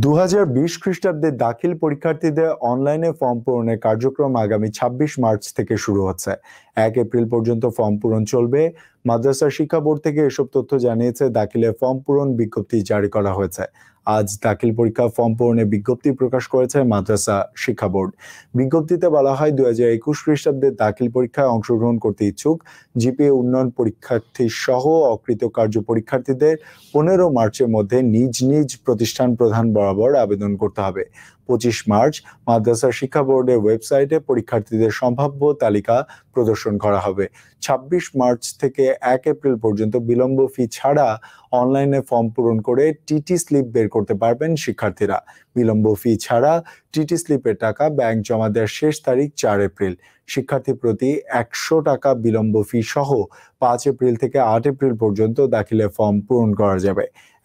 2020 খ্রিস্টাব্দে দাখিল পরীক্ষার্থীদের অনলাইনে ফর্ম পূরণের কার্যক্রম আগামী ২৬ মার্চ থেকে শুরু হচ্ছে এক এপ্রিল পর্যন্ত ফর্ম পূরণ চলবে মাদ্রাসা শিক্ষা বোর্ড থেকে এসব তথ্য জানিয়েছে দাখিলে ফর্ম পূরণ বিজ্ঞপ্তি জারি করা হয়েছে আজ দাখিল পরীক্ষা ফর্ম পূরণে বিজ্ঞপ্তি প্রকাশ করেছে মাদ্রাসা শিক্ষা বোর্ড বিজ্ঞপ্তিতে বলা হয় দু হাজার একুশ খ্রিস্টাব্দে দাখিল পরীক্ষায় অংশগ্রহণ করতে ইচ্ছুক জিপিএ উন্নয়ন পরীক্ষার্থী সহ কার্য পরীক্ষার্থীদের পনেরো মার্চের মধ্যে নিজ নিজ প্রতিষ্ঠান প্রধান বরাবর আবেদন করতে হবে পঁচিশ মার্চ মাদ্রাসা শিক্ষা বোর্ডের ওয়েবসাইটে পরীক্ষার্থীদের সম্ভাব্য তালিকা প্রদর্শন করা হবে ২৬ মার্চ থেকে এক এপ্রিল পর্যন্ত বিলম্ব ফি ছাড়া অনলাইনে ফর্ম পূরণ করে টিটি স্লিপ বের করতে পারবেন শিক্ষার্থীরা বিলম্ব ফি ছাড়া টিটি স্লিপের টাকা ব্যাংক জমা দেওয়ার শেষ তারিখ চার এপ্রিল শিক্ষার্থী প্রতি একশো টাকা বিলম্ব ফি সহ পাঁচ এপ্রিল থেকে আট এপ্রিল পর্যন্ত দাখিলের ফর্ম পূরণ করা যাবে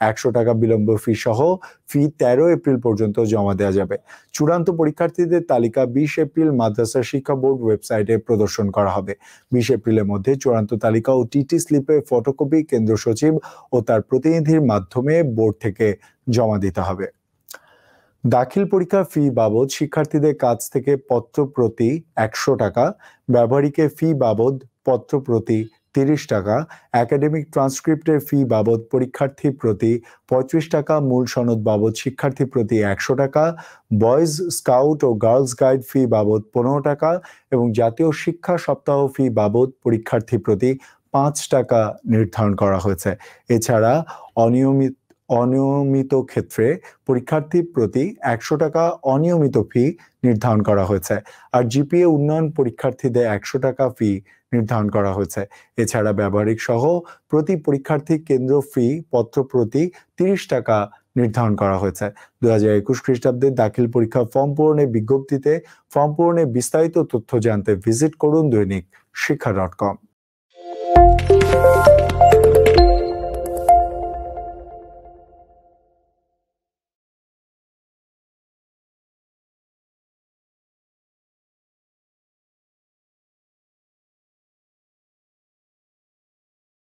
একশো টাকা বিলম্ব ফি সহ ফি তেরো এপ্রিল পর্যন্ত জমা দেওয়া যাবে চূড়ান্ত পরীক্ষার্থীদের তালিকা বিশ এপ্রিল মাদ্রাসা শিক্ষা বোর্ড ওয়েবসাইটে প্রদর্শন করা হবে বিশ এপ্রিলের মধ্যে চূড়ান্ত তালিকা ও টিটি স্লিপে ফটোকপি কেন্দ্র সচিব ও তার প্রতিনিধির মাধ্যমে বোর্ড থেকে জমা দিতে হবে দাখিল পরীক্ষার ফি বাবদ শিক্ষার্থীদের কাছ থেকে পত্র প্রতি একশো টাকা ব্যবহারিকের ফি বাবদ পত্র প্রতি তিরিশ টাকা একাডেমিক ট্রান্সক্রিপ্টের ফি বাবদ পরীক্ষার্থী প্রতি পঁয়ত্রিশ টাকা মূল সনদ বাবদ শিক্ষার্থী প্রতি একশো টাকা বয়েজ স্কাউট ও গার্লস গাইড ফি বাবদ পনেরো টাকা এবং জাতীয় শিক্ষা সপ্তাহ ফি বাবদ পরীক্ষার্থী প্রতি পাঁচ টাকা নির্ধারণ করা হয়েছে এছাড়া অনিয়মিত অনিয়মিত ক্ষেত্রে পরীক্ষার্থী প্রতি একশো টাকা অনিয়মিত ফি নির্ধারণ করা হয়েছে আর জিপিএ উন্নয়ন পরীক্ষার্থীদের একশো টাকা ফি নির্ধারণ করা হয়েছে এছাড়া ব্যবহারিক সহ প্রতি পরীক্ষার্থী কেন্দ্র ফি পত্র প্রতি তিরিশ টাকা নির্ধারণ করা হয়েছে দু হাজার একুশ খ্রিস্টাব্দে দাখিল পরীক্ষা ফর্ম পূরণে বিজ্ঞপ্তিতে ফর্ম পূরণে বিস্তারিত তথ্য জানতে ভিজিট করুন দৈনিক শিক্ষা ডট কম